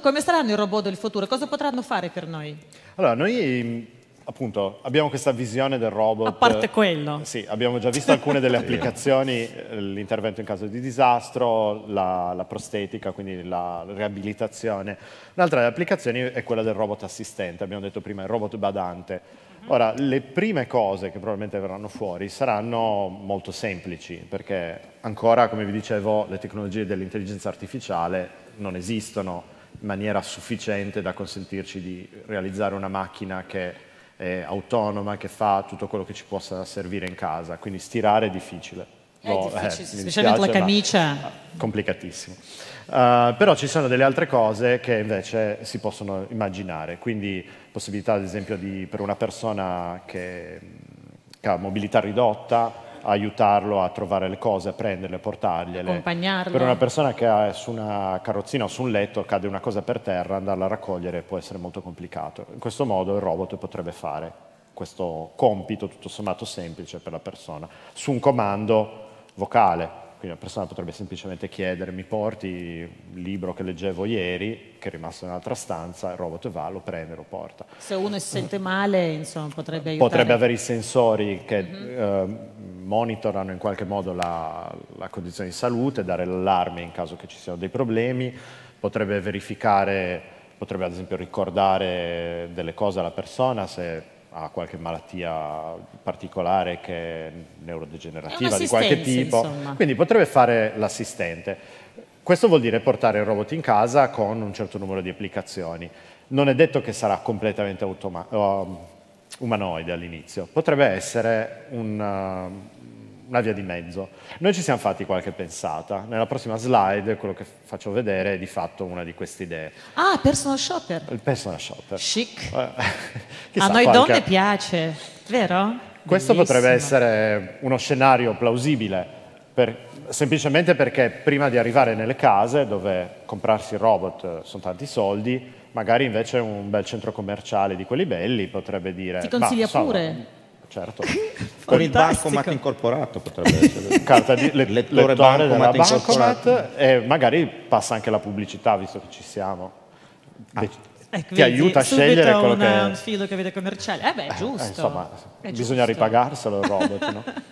Come saranno i robot del futuro? Cosa potranno fare per noi? Allora, noi mm, appunto abbiamo questa visione del robot. A parte quello. Sì, abbiamo già visto alcune delle applicazioni, eh, l'intervento in caso di disastro, la, la prostetica, quindi la riabilitazione. Un'altra delle applicazioni è quella del robot assistente, abbiamo detto prima il robot badante. Mm-hmm. Ora, le prime cose che probabilmente verranno fuori saranno molto semplici, perché ancora, come vi dicevo, le tecnologie dell'intelligenza artificiale non esistono in maniera sufficiente da consentirci di realizzare una macchina che è autonoma, che fa tutto quello che ci possa servire in casa, quindi stirare è difficile. È no, boh, difficile, eh, specialmente dispiace, la camicia. Complicatissimo. Uh, però ci sono delle altre cose che invece si possono immaginare, quindi possibilità ad esempio di, per una persona che, mm, che ha mobilità ridotta aiutarlo a trovare le cose, a prenderle, a portargliele. Accompagnarlo. Per una persona che ha su una carrozzina o su un letto cade una cosa per terra, andarla a raccogliere può essere molto complicato. In questo modo il robot potrebbe fare questo compito tutto sommato semplice per la persona su un comando vocale. Quindi la persona potrebbe semplicemente chiedere mi porti il libro che leggevo ieri, che è rimasto in un'altra stanza, il robot va, lo prende, lo porta. Se uno si sente male, insomma, potrebbe aiutare. Potrebbe avere i sensori che mm -hmm monitorano in qualche modo la, la condizione di salute, dare l'allarme in caso che ci siano dei problemi, potrebbe verificare, potrebbe ad esempio ricordare delle cose alla persona se ha qualche malattia particolare che è neurodegenerativa è di qualche tipo, insomma. quindi potrebbe fare l'assistente. Questo vuol dire portare il robot in casa con un certo numero di applicazioni. Non è detto che sarà completamente um, umanoide all'inizio, potrebbe essere un, una via di mezzo. Noi ci siamo fatti qualche pensata. Nella prossima slide quello che faccio vedere è di fatto una di queste idee. Ah, personal shopper. Il personal shopper. Chic. Eh, chissà, A noi qualche... donne piace, vero? Questo Bellissimo. potrebbe essere uno scenario plausibile, per, semplicemente perché prima di arrivare nelle case, dove comprarsi il robot eh, sono tanti soldi, magari invece un bel centro commerciale di quelli belli potrebbe dire... Ti consiglia so, pure? certo. Con il bancomat incorporato potrebbe essere. Carta di le, lettore, lettore bancomat, bancomat e magari passa anche la pubblicità, visto che ci siamo. Ah. Ecco, ti aiuta a scegliere quello una, che... un filo che avete commerciale. Eh beh, eh, giusto. Eh, insomma, è bisogna ripagarselo il robot, no?